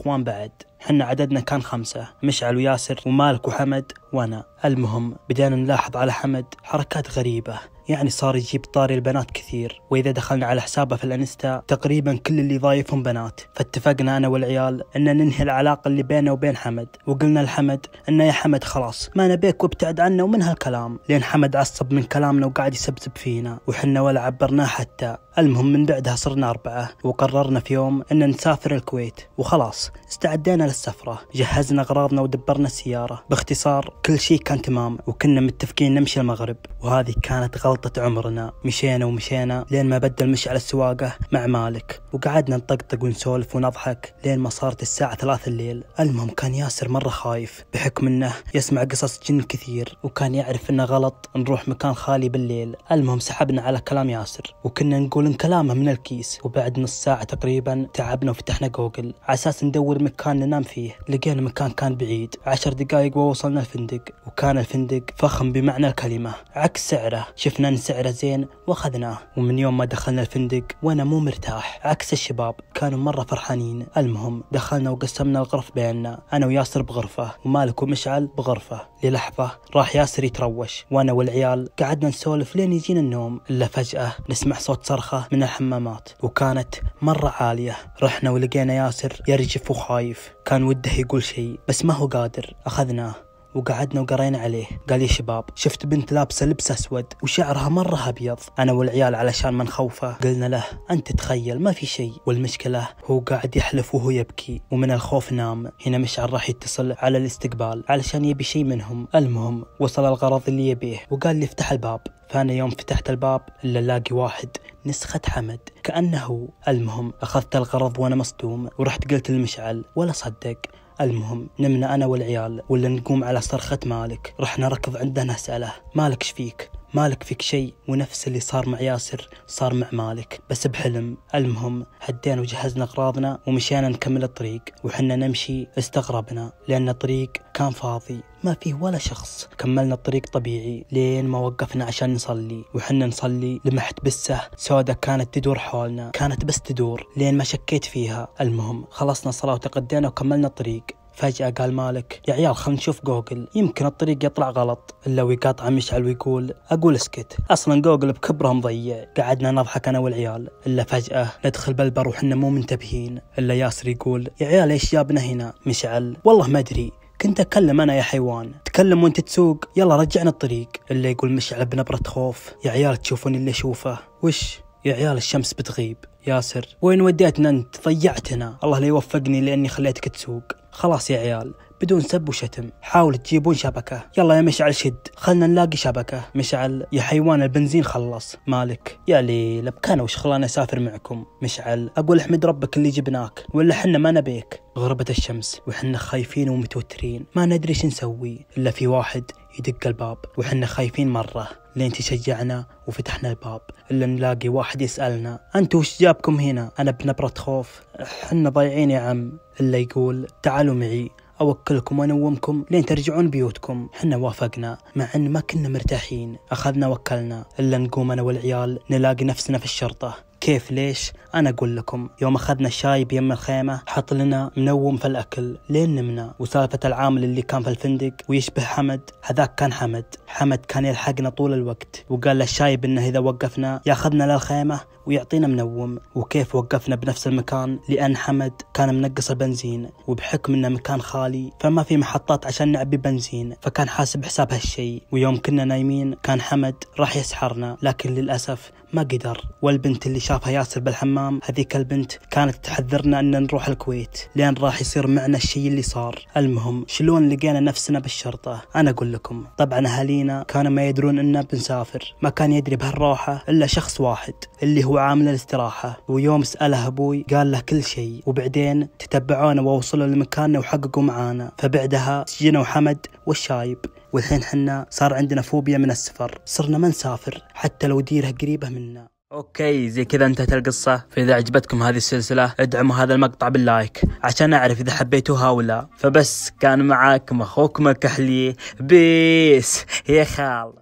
اخوان بعد حنا عددنا كان خمسة مشعل وياسر ومالك وحمد وانا المهم بدينا نلاحظ على حمد حركات غريبة يعني صار يجيب طاري البنات كثير وإذا دخلنا على حسابه في الانستا تقريبا كل اللي ضايفهم بنات فاتفقنا أنا والعيال أن ننهي العلاقة اللي بيننا وبين حمد وقلنا لحمد أنه يا حمد خلاص ما نبيك وابتعد عنا ومن هالكلام لأن حمد عصب من كلامنا وقاعد يسبسب فينا وحنا ولا عبرناه حتى المهم من بعدها صرنا أربعة وقررنا في يوم أن نسافر الكويت وخلاص استعدينا للسفرة جهزنا أغراضنا ودبرنا السيارة باختصار كل شيء كان تمام وكنا متفقين نمشي المغرب وهذه كانت غلطة خطة عمرنا مشينا ومشينا لين ما بدل على السواقة مع مالك وقعدنا نطقطق ونسولف ونضحك لين ما صارت الساعة ثلاثة الليل المهم كان ياسر مرة خايف بحكم انه يسمع قصص جن كثير وكان يعرف انه غلط نروح مكان خالي بالليل المهم سحبنا على كلام ياسر وكنا نقول ان كلامه من الكيس وبعد نص ساعة تقريبا تعبنا وفتحنا جوجل عساس ندور مكان ننام فيه لقينا مكان كان بعيد عشر دقايق ووصلنا الفندق وكان الفندق فخم بمعنى الكلمة عكس سعره شفنا ان سعره زين واخذناه ومن يوم ما دخلنا الفندق وانا مو مرتاح عكس الشباب كانوا مره فرحانين المهم دخلنا وقسمنا الغرف بيننا انا وياسر بغرفه ومالك ومشعل بغرفه للحظه راح ياسر يتروش وانا والعيال قعدنا نسولف لين يجينا النوم الا فجاه نسمع صوت صرخه من الحمامات وكانت مره عاليه رحنا ولقينا ياسر يرجف وخايف كان وده يقول شيء بس ما هو قادر اخذناه وقعدنا وقرينا عليه قال يا شباب شفت بنت لابسه لبس اسود وشعرها مره ابيض انا والعيال علشان ما نخوفه قلنا له انت تخيل ما في شيء والمشكله هو قاعد يحلف وهو يبكي ومن الخوف نام هنا مشعل راح يتصل على الاستقبال علشان يبي شيء منهم المهم وصل الغرض اللي يبيه وقال لي افتح الباب فأنا يوم فتحت الباب إلا لاقي واحد نسخة حمد كأنه المهم أخذت الغرض وأنا مصدوم ورحت قلت لمشعل ولا صدق المهم نمنا أنا والعيال ولا نقوم على صرخة مالك رحنا ركض عنده نسأله مالك شفيك مالك فيك شيء ونفس اللي صار مع ياسر صار مع مالك بس بحلم المهم هدينا وجهزنا أغراضنا ومشينا نكمل الطريق وحنا نمشي استغربنا لأن الطريق كان فاضي ما فيه ولا شخص كملنا الطريق طبيعي لين ما وقفنا عشان نصلي وحنا نصلي لمحت بسة سودة كانت تدور حولنا كانت بس تدور لين ما شكيت فيها المهم خلصنا صلاة وتقدينا وكملنا الطريق فجأة قال مالك يا عيال خلنا نشوف جوجل يمكن الطريق يطلع غلط إلا ويقاطع مشعل ويقول أقول اسكت أصلا جوجل بكبره مضيع قعدنا نضحك أنا والعيال إلا فجأة ندخل بلبر وحنا مو منتبهين إلا ياسر يقول يا عيال إيش جابنا هنا مشعل والله ما أدري كنت أتكلم أنا يا حيوان تكلم وانت تسوق يلا رجعنا الطريق إلا يقول مشعل بنبرة خوف يا عيال تشوفون اللي أشوفه وش يا عيال الشمس بتغيب ياسر وين وديتنا انت ضيعتنا الله لا يوفقني لاني خليتك تسوق خلاص يا عيال بدون سب وشتم حاول تجيبون شبكة يلا يا مشعل شد خلنا نلاقي شبكة مشعل يا حيوان البنزين خلص مالك يا لي لبكانة وش خلاني أسافر معكم مشعل أقول احمد ربك اللي جبناك ولا حنا ما نبيك غربت الشمس وحنا خايفين ومتوترين ما ندري شو نسوي إلا في واحد يدق الباب وحنا خايفين مرة لين تشجعنا وفتحنا الباب الا نلاقي واحد يسألنا أنت وش جابكم هنا انا بنبرة خوف حنا ضايعين يا عم الا يقول تعالوا معي أوكلكم وأنومكم لين ترجعون بيوتكم حنا وافقنا مع أن ما كنا مرتاحين أخذنا وكلنا إلا نقوم أنا والعيال نلاقي نفسنا في الشرطة كيف ليش انا اقول لكم يوم اخذنا الشاي بيم الخيمه حط لنا منوم في الاكل لين نمنا وسالفه العامل اللي كان في الفندق ويشبه حمد هذاك كان حمد حمد كان يلحقنا طول الوقت وقال للشايب انه اذا وقفنا ياخذنا للخيمه ويعطينا منوم وكيف وقفنا بنفس المكان لان حمد كان منقص البنزين وبحكم انه مكان خالي فما في محطات عشان نعبي بنزين فكان حاسب حساب هالشيء ويوم كنا نايمين كان حمد راح يسحرنا لكن للاسف ما قدر والبنت اللي شافها ياسر بالحمام هذيك البنت كانت تحذرنا ان نروح الكويت لان راح يصير معنا الشيء اللي صار المهم شلون لقينا نفسنا بالشرطة انا اقول لكم طبعا اهالينا كانوا ما يدرون ان بنسافر ما كان يدري بهالروحة الا شخص واحد اللي هو عامل الاستراحة ويوم سأله ابوي قال له كل شيء وبعدين تتبعونا ووصلوا لمكاننا وحققوا معانا فبعدها سجنوا حمد والشايب والحين حنا صار عندنا فوبيا من السفر صرنا ما نسافر حتى لو ديره قريبة منا اوكي زي كذا انتهت القصة فاذا عجبتكم هذه السلسلة ادعموا هذا المقطع باللايك عشان اعرف اذا حبيتوها ولا فبس كان معاكم اخوكم الكحلي بيس يا خال